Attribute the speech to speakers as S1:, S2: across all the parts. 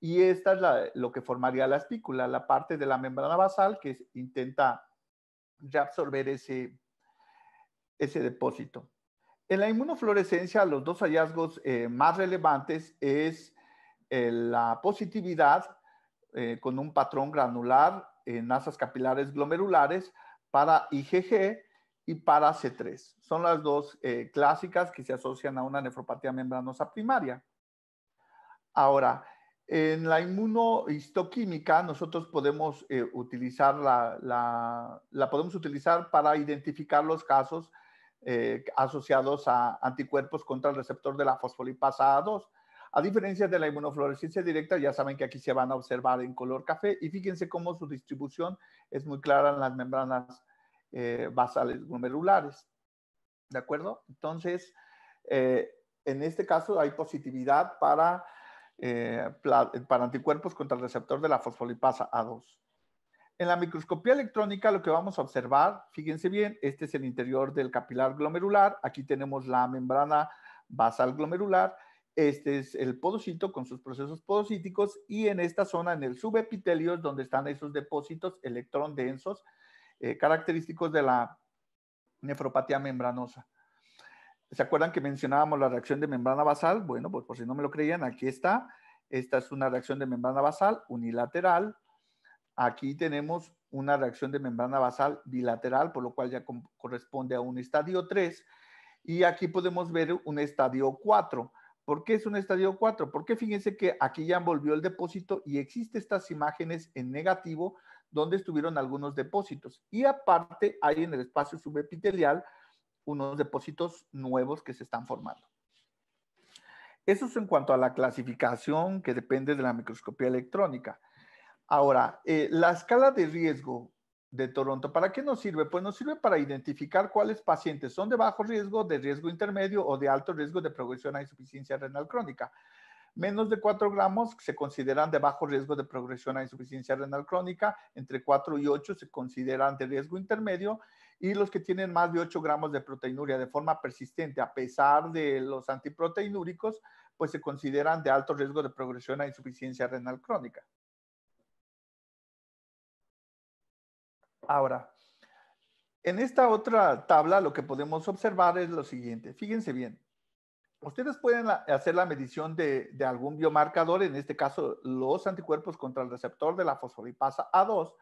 S1: Y esta es lo que formaría la espícula, la parte de la membrana basal que intenta reabsorber ese, depósito. En la inmunofluorescencia, los dos hallazgos eh, más relevantes es eh, la positividad eh, con un patrón granular en asas capilares glomerulares para IgG y para C3. Son las dos clásicas que se asocian a una nefropatía membranosa primaria. Ahora, en la inmunohistoquímica nosotros podemos eh, utilizar la, podemos utilizar para identificar los casos eh, asociados a anticuerpos contra el receptor de la fosfolipasa A2. A diferencia de la inmunofluorescencia directa, ya saben que aquí se van a observar en color café y fíjense cómo su distribución es muy clara en las membranas eh, basales glomerulares. ¿De acuerdo? Entonces, en este caso hay positividad para eh, para anticuerpos contra el receptor de la fosfolipasa A2. En la microscopía electrónica lo que vamos a observar, fíjense bien, este es el interior del capilar glomerular, aquí tenemos la membrana basal glomerular, este es el podocito con sus procesos podocíticos y en esta zona, en el subepitelio, es donde están esos depósitos electrón densos eh, característicos de la nefropatía membranosa. ¿Se acuerdan que mencionábamos la reacción de membrana basal? Bueno, pues por si no me lo creían, aquí está. Esta es una reacción de membrana basal unilateral. Aquí tenemos una reacción de membrana basal bilateral, por lo cual ya corresponde a un estadio 3. Y aquí podemos ver un estadio 4. ¿Por qué es un estadio 4? Porque fíjense que aquí ya envolvió el depósito y existe estas imágenes en negativo donde estuvieron algunos depósitos. Y aparte hay en el espacio subepitelial unos depósitos nuevos que se están formando. Eso es en cuanto a la clasificación que depende de la microscopía electrónica. Ahora, eh, la escala de riesgo de Toronto, ¿para qué nos sirve? Pues nos sirve para identificar cuáles pacientes son de bajo riesgo, de riesgo intermedio o de alto riesgo de progresión a insuficiencia renal crónica. Menos de 4 gramos se consideran de bajo riesgo de progresión a insuficiencia renal crónica, entre 4 y 8 se consideran de riesgo intermedio y los que tienen más de 8 gramos de proteinuria de forma persistente, a pesar de los antiproteinúricos, pues se consideran de alto riesgo de progresión a insuficiencia renal crónica. Ahora, en esta otra tabla lo que podemos observar es lo siguiente. Fíjense bien, ustedes pueden hacer la medición de, algún biomarcador, en este caso los anticuerpos contra el receptor de la fosfolipasa A2,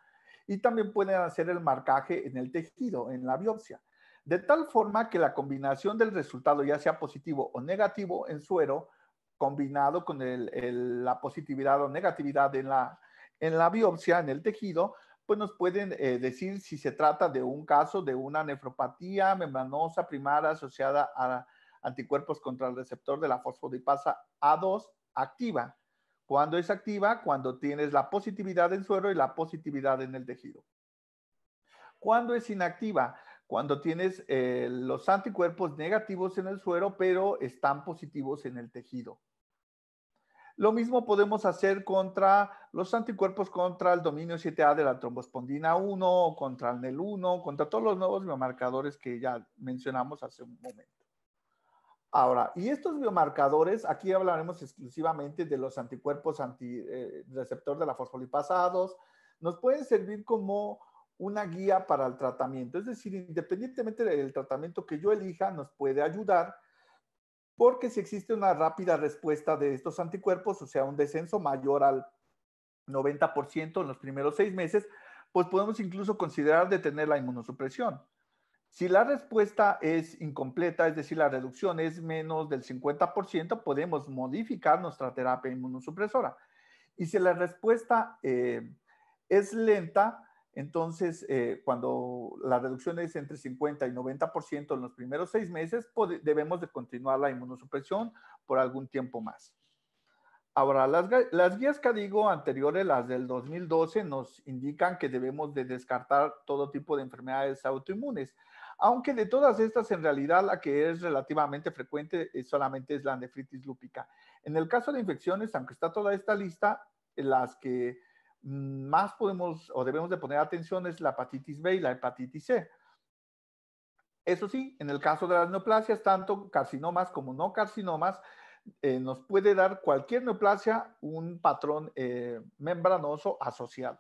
S1: y también pueden hacer el marcaje en el tejido, en la biopsia. De tal forma que la combinación del resultado, ya sea positivo o negativo en suero, combinado con la positividad o negatividad en la, biopsia, en el tejido, pues nos pueden eh, decir si se trata de un caso de una nefropatía membranosa primaria asociada a anticuerpos contra el receptor de la fosfodipasa A2 activa. Cuando es activa? Cuando tienes la positividad en suero y la positividad en el tejido. Cuando es inactiva? Cuando tienes eh, los anticuerpos negativos en el suero, pero están positivos en el tejido. Lo mismo podemos hacer contra los anticuerpos contra el dominio 7A de la trombospondina 1, contra el NEL1, contra todos los nuevos biomarcadores que ya mencionamos hace un momento. Ahora, y estos biomarcadores, aquí hablaremos exclusivamente de los anticuerpos antireceptor eh, de la fosfolipasados, nos pueden servir como una guía para el tratamiento. Es decir, independientemente del tratamiento que yo elija, nos puede ayudar porque si existe una rápida respuesta de estos anticuerpos, o sea, un descenso mayor al 90% en los primeros seis meses, pues podemos incluso considerar detener la inmunosupresión. Si la respuesta es incompleta, es decir, la reducción es menos del 50%, podemos modificar nuestra terapia inmunosupresora. Y si la respuesta eh, es lenta, entonces eh, cuando la reducción es entre 50 y 90% en los primeros seis meses, debemos de continuar la inmunosupresión por algún tiempo más. Ahora, las, las guías que digo anteriores, las del 2012, nos indican que debemos de descartar todo tipo de enfermedades autoinmunes, aunque de todas estas, en realidad, la que es relativamente frecuente eh, solamente es la nefritis lúpica. En el caso de infecciones, aunque está toda esta lista, eh, las que mm, más podemos o debemos de poner atención es la hepatitis B y la hepatitis C. Eso sí, en el caso de las neoplasias, tanto carcinomas como no carcinomas, eh, nos puede dar cualquier neoplasia un patrón eh, membranoso asociado.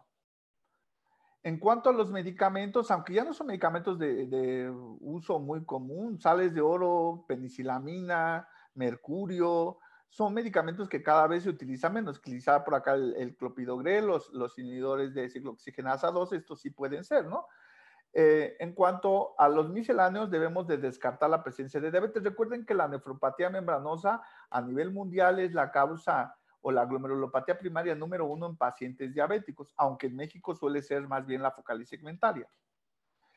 S1: En cuanto a los medicamentos, aunque ya no son medicamentos de, uso muy común, sales de oro, penicilamina, mercurio, son medicamentos que cada vez se utilizan menos. Quizá por acá el, clopidogrel, los, inhibidores de ciclooxigenasa 2, estos sí pueden ser, ¿no? Eh, en cuanto a los misceláneos, debemos de descartar la presencia de diabetes. Recuerden que la nefropatía membranosa a nivel mundial es la causa o la glomerulopatía primaria número uno en pacientes diabéticos, aunque en México suele ser más bien la focal segmentaria.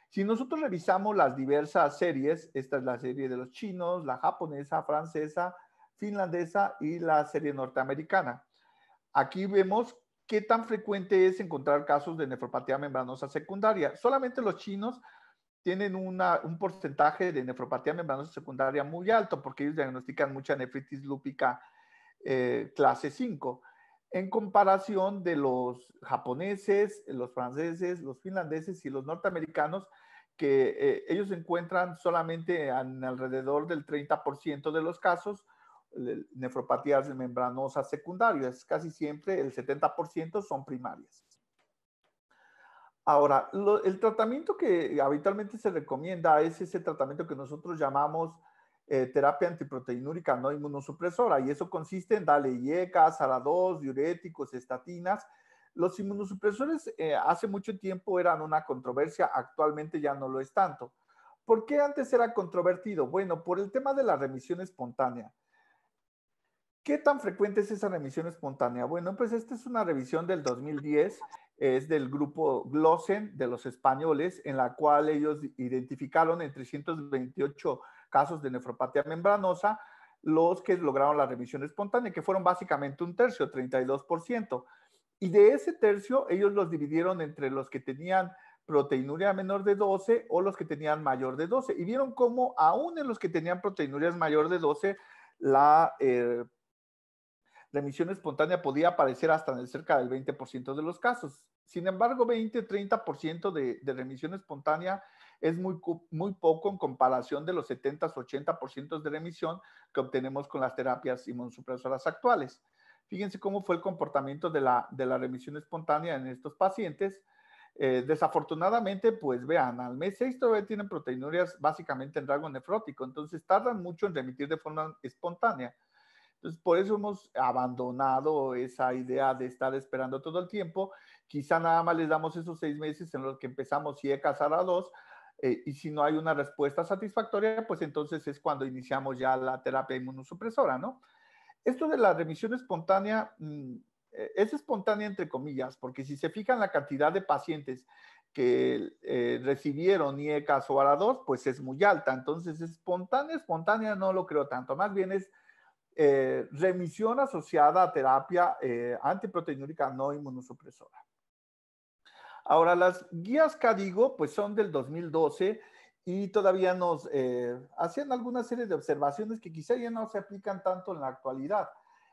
S1: Si nosotros revisamos las diversas series, esta es la serie de los chinos, la japonesa, francesa, finlandesa y la serie norteamericana. Aquí vemos ¿qué tan frecuente es encontrar casos de nefropatía membranosa secundaria? Solamente los chinos tienen un porcentaje de nefropatía membranosa secundaria muy alto porque ellos diagnostican mucha nefritis lúpica eh, clase 5 en comparación de los japoneses, los franceses, los finlandeses y los norteamericanos, que eh, ellos encuentran solamente en alrededor del 30% de los casos nefropatías membranosas secundarias. Casi siempre el 70% son primarias. Ahora, el tratamiento que habitualmente se recomienda es ese tratamiento que nosotros llamamos eh, terapia antiproteinúrica no inmunosupresora, y eso consiste en dale IECA, SARA2, diuréticos, estatinas. Los inmunosupresores eh, hace mucho tiempo eran una controversia, actualmente ya no lo es tanto. ¿Por qué antes era controvertido? Bueno, por el tema de la remisión espontánea. ¿Qué tan frecuente es esa remisión espontánea? Bueno, pues esta es una revisión del 2010, es del grupo Glossen de los españoles, en la cual ellos identificaron en 328 casos de nefropatía membranosa los que lograron la remisión espontánea, que fueron básicamente un tercio, 32%. Y de ese tercio, ellos los dividieron entre los que tenían proteinuria menor de 12 o los que tenían mayor de 12. Y vieron cómo aún en los que tenían proteinuria mayor de 12, la eh, la emisión espontánea podía aparecer hasta en cerca del 20% de los casos. Sin embargo, 20-30% de, de remisión espontánea es muy, poco en comparación de los 70-80% de remisión que obtenemos con las terapias inmunosupresoras actuales. Fíjense cómo fue el comportamiento de la, de remisión espontánea en estos pacientes. Eh, desafortunadamente, pues vean, al mes 6 todavía tienen proteinurias básicamente en rango nefrótico, entonces tardan mucho en remitir de forma espontánea. Entonces, por eso hemos abandonado esa idea de estar esperando todo el tiempo. Quizá nada más les damos esos seis meses en los que empezamos IECAS a casar a dos. Eh, y si no hay una respuesta satisfactoria, pues entonces es cuando iniciamos ya la terapia inmunosupresora, ¿no? Esto de la remisión espontánea mm, eh, es espontánea entre comillas, porque si se fijan la cantidad de pacientes que eh, recibieron IECAS o ARA2, pues es muy alta. Entonces, espontánea, espontánea no lo creo tanto. Más bien es eh, remisión asociada a terapia eh, antiproteinúrica no inmunosupresora. Ahora, las guías CADIGO pues son del 2012 y todavía nos eh, hacían alguna serie de observaciones que quizá ya no se aplican tanto en la actualidad.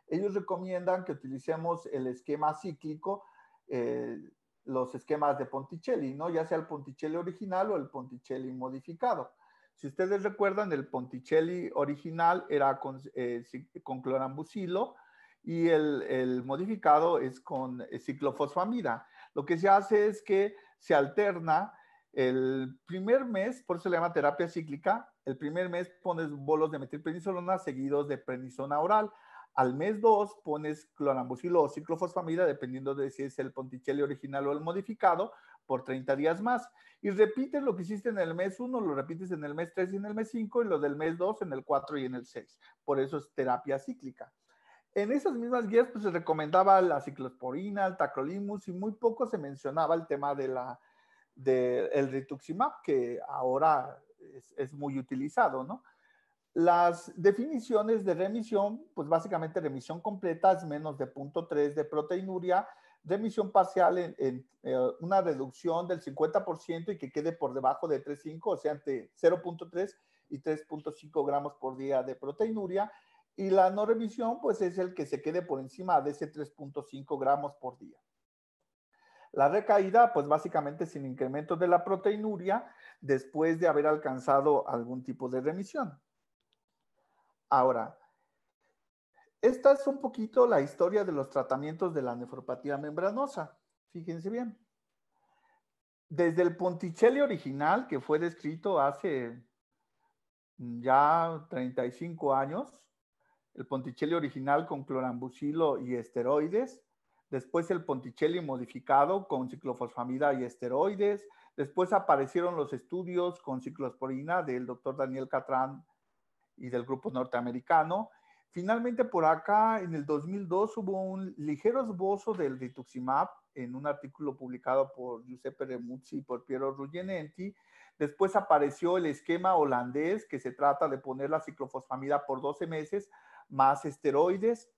S1: Ellos recomiendan que utilicemos el esquema cíclico, eh, los esquemas de Ponticelli, ¿no? ya sea el Ponticelli original o el Ponticelli modificado. Si ustedes recuerdan, el Ponticelli original era con, eh, clorambucilo y el, modificado es con eh, ciclofosfamida. Lo que se hace es que se alterna el primer mes, por eso se llama terapia cíclica, el primer mes pones bolos de metilprednisolona seguidos de prednisona oral. Al mes 2 pones clorambucilo o ciclofosfamida, dependiendo de si es el ponticelli original o el modificado, por 30 días más. Y repites lo que hiciste en el mes 1, lo repites en el mes 3 y en el mes 5, y lo del mes 2, en el 4 y en el 6. Por eso es terapia cíclica. En esas mismas guías pues, se recomendaba la ciclosporina, el tacrolimus y muy poco se mencionaba el tema de la, de rituximab, que ahora es, muy utilizado, ¿no? Las definiciones de remisión, pues básicamente remisión completa es menos de 0.3 de proteinuria remisión parcial en, eh, una reducción del 50% y que quede por debajo de 3.5, o sea, entre 0.3 y 3.5 gramos por día de proteinuria. Y la no remisión, pues es el que se quede por encima de ese 3.5 gramos por día. La recaída, pues básicamente sin incremento de la proteinuria después de haber alcanzado algún tipo de remisión. Ahora, esta es un poquito la historia de los tratamientos de la nefropatía membranosa. Fíjense bien. Desde el Ponticelli original, que fue descrito hace ya 35 años, el Ponticelli original con clorambucilo y esteroides, después el Ponticelli modificado con ciclofosfamida y esteroides, después aparecieron los estudios con ciclosporina del doctor Daniel Catrán y del grupo norteamericano, Finalmente, por acá, en el 2002 hubo un ligero esbozo del rituximab en un artículo publicado por Giuseppe Remuzzi y por Piero Ruggenenti. Después apareció el esquema holandés, que se trata de poner la ciclofosfamida por 12 meses más esteroides.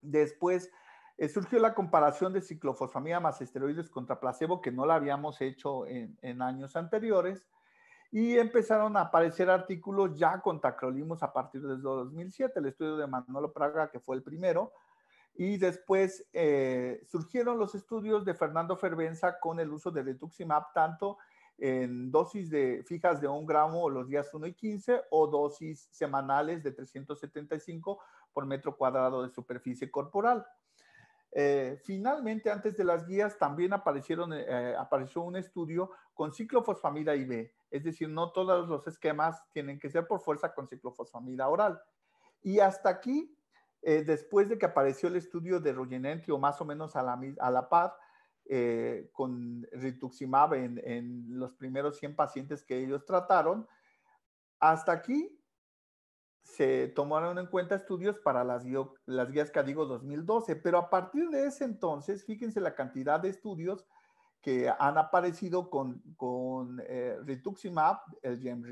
S1: Después eh, surgió la comparación de ciclofosfamida más esteroides contra placebo, que no la habíamos hecho en años anteriores y empezaron a aparecer artículos ya con tacrolimus a partir de 2007, el estudio de Manolo Praga, que fue el primero, y después eh, surgieron los estudios de Fernando Fervenza con el uso de rituximab, tanto en dosis de, fijas de un gramo los días 1 y 15 o dosis semanales de 375 por metro cuadrado de superficie corporal. Eh, finalmente, antes de las guías, también aparecieron, eh, apareció un estudio con ciclofosfamida IB, es decir, no todos los esquemas tienen que ser por fuerza con ciclofosfamida oral. Y hasta aquí, eh, después de que apareció el estudio de Rugenenti, o más o menos a la, a par, eh, con rituximab en, los primeros 100 pacientes que ellos trataron, hasta aquí se tomaron en cuenta estudios para las, las guías CADIGO 2012, pero a partir de ese entonces, fíjense la cantidad de estudios que han aparecido con, con eh, rituximab, el gem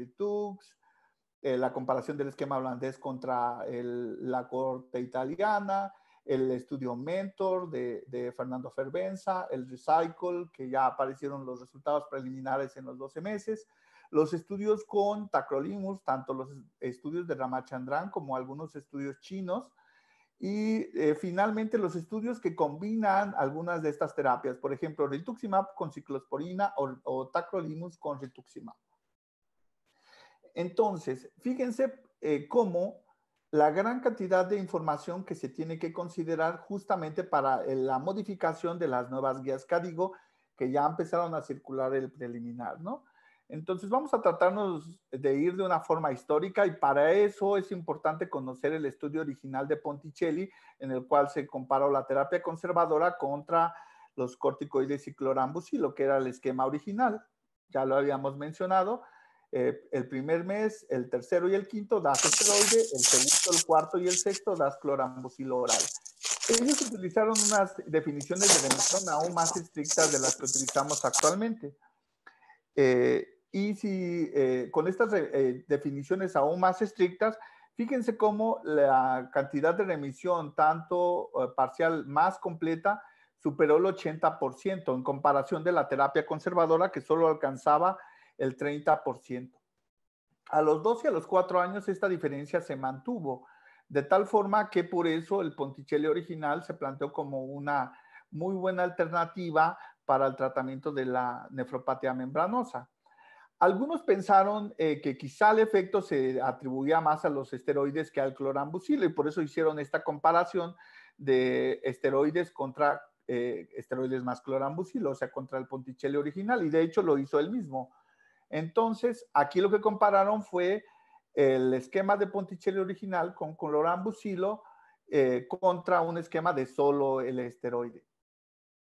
S1: eh, la comparación del esquema holandés contra la corte italiana, el estudio Mentor de, de, Fernando Fervenza, el Recycle, que ya aparecieron los resultados preliminares en los 12 meses, los estudios con Tacrolimus, tanto los estudios de Ramachandran como algunos estudios chinos, y eh, finalmente los estudios que combinan algunas de estas terapias, por ejemplo, rituximab con ciclosporina o, tacrolimus con rituximab. Entonces, fíjense eh, cómo la gran cantidad de información que se tiene que considerar justamente para eh, la modificación de las nuevas guías Cádigo, que ya empezaron a circular el preliminar, ¿no? Entonces vamos a tratarnos de ir de una forma histórica y para eso es importante conocer el estudio original de Ponticelli en el cual se comparó la terapia conservadora contra los corticoides y clorambucilo, y lo que era el esquema original. Ya lo habíamos mencionado. Eh, el primer mes, el tercero y el quinto das esteroide, el segundo, el cuarto y el sexto das clorambucilo oral. Ellos utilizaron unas definiciones de remisión aún más estrictas de las que utilizamos actualmente. Eh, y si eh, con estas eh, eh, definiciones aún más estrictas, fíjense cómo la cantidad de remisión, tanto parcial más completa, superó el 80% en comparación de la terapia conservadora que solo alcanzaba el 30%. A los 12 y a los 4 años esta diferencia se mantuvo, de tal forma que por eso el Ponticelli original se planteó como una muy buena alternativa para el tratamiento de la nefropatía membranosa. Algunos pensaron eh, que quizá el efecto se atribuía más a los esteroides que al clorambucilo y por eso hicieron esta comparación de esteroides contra eh, esteroides más clorambucilo, o sea, contra el Ponticelli original y de hecho lo hizo él mismo. Entonces, aquí lo que compararon fue el esquema de Ponticelli original con clorambucilo eh, contra un esquema de solo el esteroide.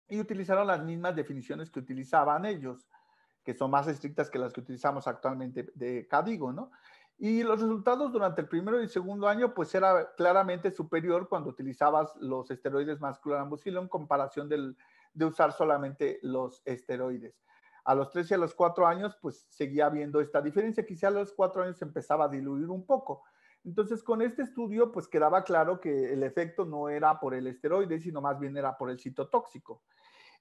S1: Y utilizaron las mismas definiciones que utilizaban ellos que son más estrictas que las que utilizamos actualmente de Cadigo, ¿no? Y los resultados durante el primero y segundo año, pues era claramente superior cuando utilizabas los esteroides más en comparación de usar solamente los esteroides. A los 3 y a los cuatro años, pues seguía habiendo esta diferencia. Quizá a los cuatro años empezaba a diluir un poco. Entonces, con este estudio, pues quedaba claro que el efecto no era por el esteroide, sino más bien era por el citotóxico.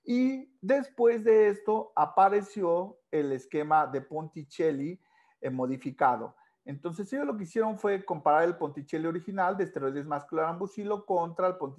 S1: Y después de esto apareció el esquema de Ponticelli eh, modificado. Entonces ellos lo que hicieron fue comparar el Ponticelli original de esteroides muscular ambusilo contra el Ponticelli